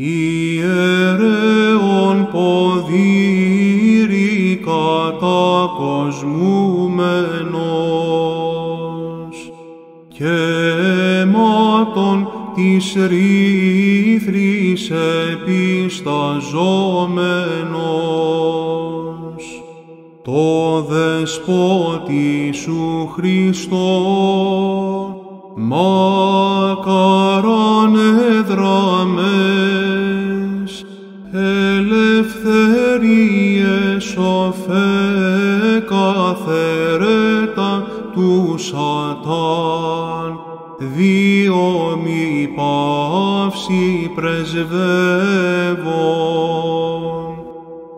ιερέων ποδήρι κατά κοσμούμενος και αίματον της ρήθρης επισταζόμενος το δεσπότη σου Χριστό μακαρά Ελευθερία σοφέ καθερέτα τους Σατάν. Δύο μη παύση πρεσβεύων,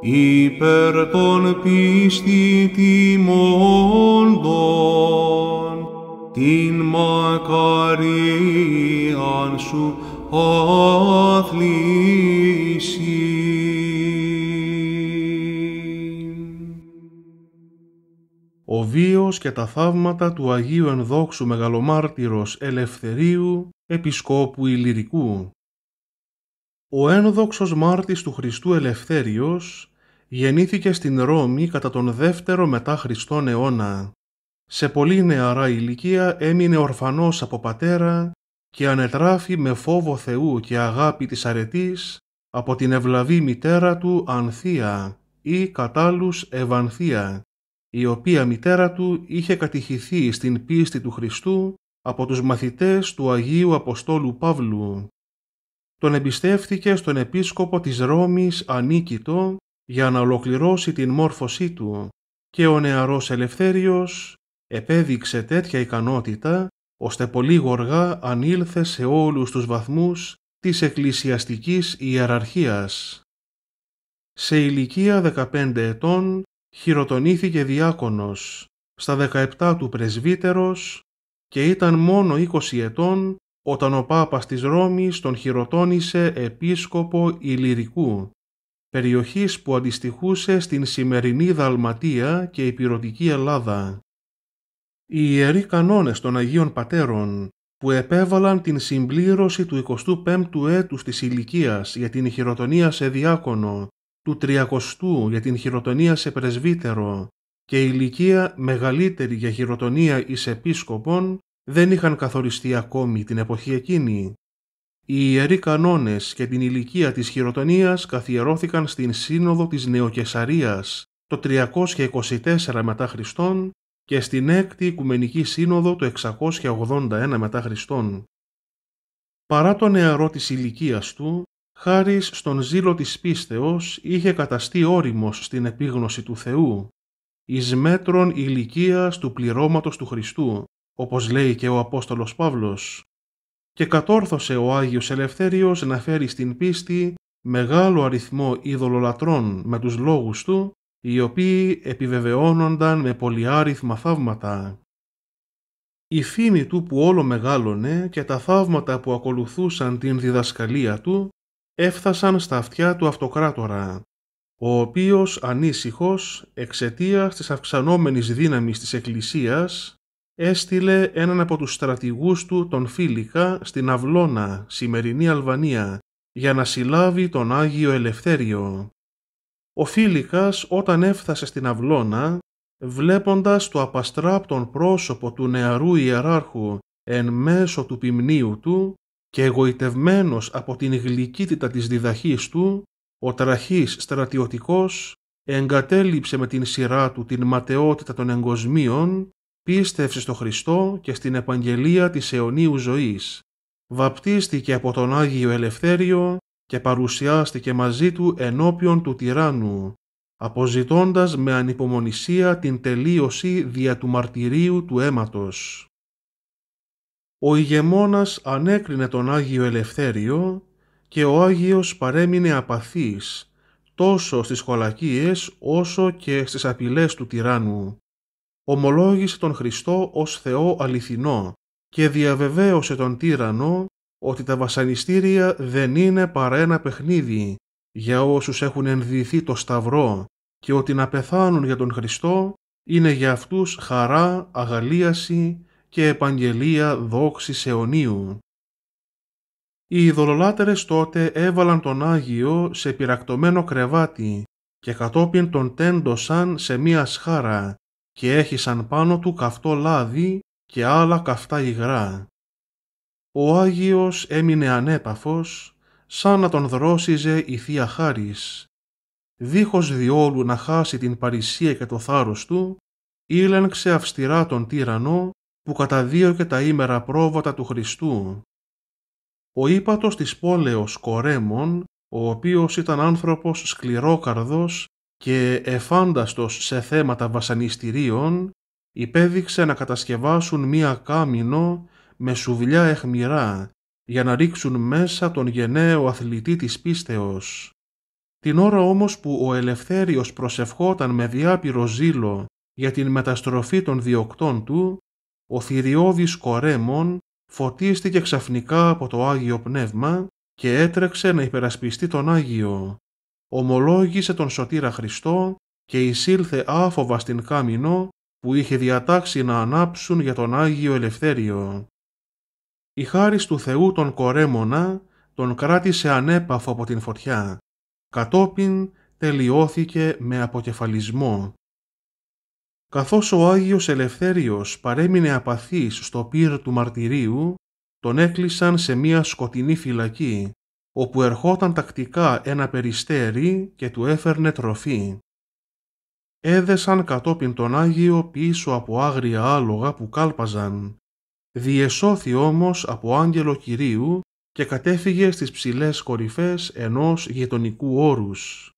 υπέρ των πίστη τιμώντων, την μακαρίαν σου αθλή. ο βίος και τα θαύματα του Αγίου Ενδόξου Μεγαλομάρτυρος Ελευθερίου Επισκόπου Ηλυρικού. Ο ένδοξος μάρτης του Χριστού Ελευθέριος γεννήθηκε στην Ρώμη κατά τον δεύτερο μετά Χριστόν αιώνα. Σε πολύ νεαρά ηλικία έμεινε ορφανός από πατέρα και ανετράφη με φόβο Θεού και αγάπη της αρετής από την ευλαβή μητέρα του Ανθία ή κατάλους Ευανθία η οποία μητέρα του είχε κατηχηθεί στην πίστη του Χριστού από τους μαθητές του Αγίου Αποστόλου Παύλου. Τον εμπιστεύθηκε στον επίσκοπο της Ρώμης Ανίκητο για να ολοκληρώσει την μόρφωσή του και ο νεαρός Ελευθέριος επέδειξε τέτοια ικανότητα ώστε πολύ γοργά ανήλθε σε όλους τους βαθμούς της εκκλησιαστικής ιεραρχίας. Σε ηλικία 15 ετών χειροτονήθηκε διάκονος, στα 17 του πρεσβύτερος και ήταν μόνο 20 ετών όταν ο Πάπας της Ρώμης τον χειροτώνησε επίσκοπο Ηλυρικού, περιοχής που αντιστοιχούσε στην σημερινή Δαλματία και η Πυρωτική Ελλάδα. Οι ιεροί κανόνες των Αγίων Πατέρων που επέβαλαν την συμπλήρωση του 25ου έτους της ηλικίας για την χειροτονία σε διάκονο του τριακοστού για την χειροτονία σε πρεσβύτερο και ηλικία μεγαλύτερη για χειροτονία εις επίσκοπων δεν είχαν καθοριστεί ακόμη την εποχή εκείνη. Οι ιεροί κανόνες και την ηλικία της χειροτονίας καθιερώθηκαν στην Σύνοδο της Νεοκεσαρίας το 324 μετά Χριστόν και στην Έκτη Οικουμενική Σύνοδο το 681 μετά Χριστόν. Παρά το νεαρό της ηλικίας του, χάρη στον ζήλο της πίστεως είχε καταστεί όριμος στην επίγνωση του Θεού, εις μέτρων ηλικίας του πληρώματος του Χριστού, όπως λέει και ο Απόστολος Παύλος, και κατόρθωσε ο Άγιος Ελευθέριος να φέρει στην πίστη μεγάλο αριθμό ειδωλολατρών με τους λόγους του, οι οποίοι επιβεβαιώνονταν με πολυάριθμα θαύματα. Η φήμη του που όλο μεγάλωνε και τα θαύματα που ακολουθούσαν την διδασκαλία του έφτασαν στα αυτιά του αυτοκράτορα, ο οποίος ανήσυχος εξαιτίας της αυξανόμενης δύναμης της Εκκλησίας έστειλε έναν από τους στρατηγούς του τον Φίλικα στην Αυλώνα, σημερινή Αλβανία, για να συλλάβει τον Άγιο Ελευθέριο. Ο Φίλικας όταν έφτασε στην Αυλώνα, βλέποντας το απαστράπτον πρόσωπο του νεαρού ιεράρχου εν μέσω του πυμνίου του, και εγωιτευμένος από την γλυκύτητα της διδαχής του, ο τραχής στρατιωτικός εγκατέλειψε με την σειρά του την ματαιότητα των εγκοσμίων, πίστευσε στο Χριστό και στην επαγγελία της αιωνίου ζωής. Βαπτίστηκε από τον Άγιο Ελευθέριο και παρουσιάστηκε μαζί του ενώπιον του τυράννου, αποζητώντας με ανυπομονησία την τελείωση δια του μαρτυρίου του αίματος ο ηγεμόνας ανέκρινε τον Άγιο Ελευθέριο και ο Άγιος παρέμεινε απαθής τόσο στις κολακίες όσο και στις απειλές του τυράννου. Ομολόγησε τον Χριστό ως Θεό αληθινό και διαβεβαίωσε τον τύρανο ότι τα βασανιστήρια δεν είναι παρά ένα παιχνίδι για όσους έχουν ενδυθεί το σταυρό και ότι να πεθάνουν για τον Χριστό είναι για αυτούς χαρά, αγαλίαση και επαγγελία δόξης αιωνίου. Οι ειδωλολάτερες τότε έβαλαν τον Άγιο σε πυρακτωμένο κρεβάτι και κατόπιν τον τέντωσαν σε μία σχάρα και έχισαν πάνω του καυτό λάδι και άλλα καυτά υγρά. Ο Άγιος έμεινε ανέπαφος, σαν να τον δρόσιζε η Θεία Χάρις. Δίχως διόλου να χάσει την παρησία και το θάρρος του, ήλεγξε αυστηρά τον τύρανο που και τα ήμερα πρόβατα του Χριστού. Ο ύπατος της πόλεως Κορέμων, ο οποίος ήταν άνθρωπος σκληρόκαρδος και εφάνταστος σε θέματα βασανιστήριων, υπέδειξε να κατασκευάσουν μία κάμινο με σουβλιά εχμηρά για να ρίξουν μέσα τον γενναίο αθλητή της πίστεως. Την ώρα όμως που ο Ελευθέριος προσευχόταν με διάπειρο ζήλο για την μεταστροφή των διοκτών του, ο θηριώδης κορέμων φωτίστηκε ξαφνικά από το Άγιο Πνεύμα και έτρεξε να υπερασπιστεί τον Άγιο. Ομολόγησε τον Σωτήρα Χριστό και εισήλθε άφοβα στην Κάμινο που είχε διατάξει να ανάψουν για τον Άγιο Ελευθέριο. Η χάρις του Θεού τον κορέμονα τον κράτησε ανέπαφο από την φωτιά. Κατόπιν τελειώθηκε με αποκεφαλισμό. Καθώς ο Άγιος Ελευθέριος παρέμεινε απαθής στο πύρ του μαρτυρίου, τον έκλεισαν σε μία σκοτεινή φυλακή, όπου ερχόταν τακτικά ένα περιστέρι και του έφερνε τροφή. Έδεσαν κατόπιν τον Άγιο πίσω από άγρια άλογα που κάλπαζαν. Διεσώθη όμως από άγγελο Κυρίου και κατέφυγε στις ψηλές κορυφές ενός γειτονικού όρους.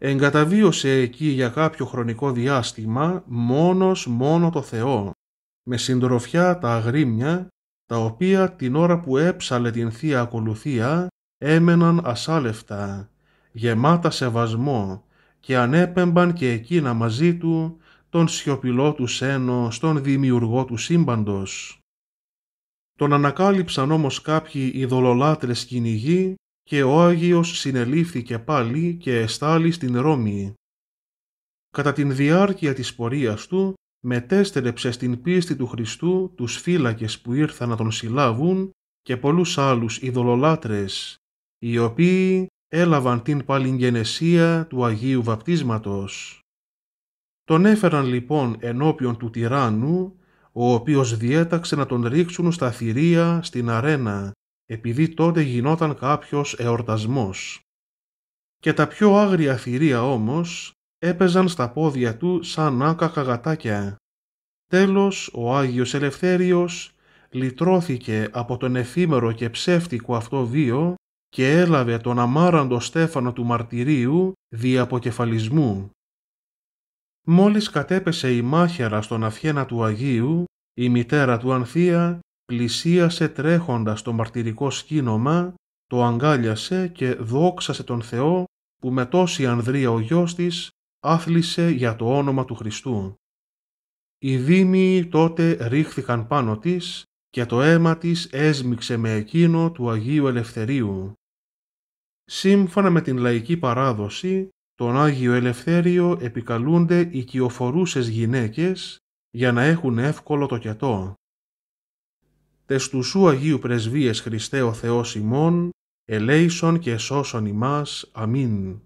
Εγκαταβίωσε εκεί για κάποιο χρονικό διάστημα μόνος μόνο το Θεό, με συντροφιά τα αγρίμια, τα οποία την ώρα που έψαλε την Θεία Ακολουθία έμεναν ασάλευτα, γεμάτα σεβασμό και ανέπεμπαν και εκείνα μαζί του τον σιωπηλό του σένο στον δημιουργό του σύμπαντος. Τον ανακάλυψαν όμως κάποιοι ειδωλολάτρες κυνηγοί και ο Άγιος συνελήφθηκε πάλι και εστάλει στην Ρώμη. Κατά την διάρκεια της πορείας του, μετέστρεψε στην πίστη του Χριστού τους φύλακες που ήρθαν να τον συλλάβουν και πολλούς άλλους ειδωλολάτρες, οι οποίοι έλαβαν την παλιγενεσία του Αγίου Βαπτίσματος. Τον έφεραν λοιπόν ενώπιον του τυράννου, ο οποίος διέταξε να τον ρίξουν στα θηρία στην αρένα επειδή τότε γινόταν κάποιος εορτασμός. Και τα πιο άγρια θηρία όμως έπαιζαν στα πόδια του σαν άκακα καγατάκια. Τέλος, ο Άγιος Ελευθέριος λυτρώθηκε από τον εφήμερο και ψεύτικο αυτό βίο και έλαβε τον αμάραντο στέφανο του μαρτυρίου δι' αποκεφαλισμού. Μόλις κατέπεσε η μάχαιρα στον αφιένα του Αγίου, η μητέρα του Ανθία πλησίασε τρέχοντας το μαρτυρικό σκήνομα, το αγκάλιασε και δόξασε τον Θεό που με τόση ανδρεία ο γιος της άθλησε για το όνομα του Χριστού. Οι δήμοι τότε ρίχθηκαν πάνω της και το αίμα της έσμιξε με εκείνο του Αγίου Ελευθερίου. Σύμφωνα με την λαϊκή παράδοση, τον Άγιο Ελευθέριο επικαλούνται οικειοφορούσες γυναίκες για να έχουν εύκολο το κετό τες του σου Αγίου Πρεσβείες Χριστέ ο Θεός ημών, ελέησον και σώσον ημάς. Αμήν.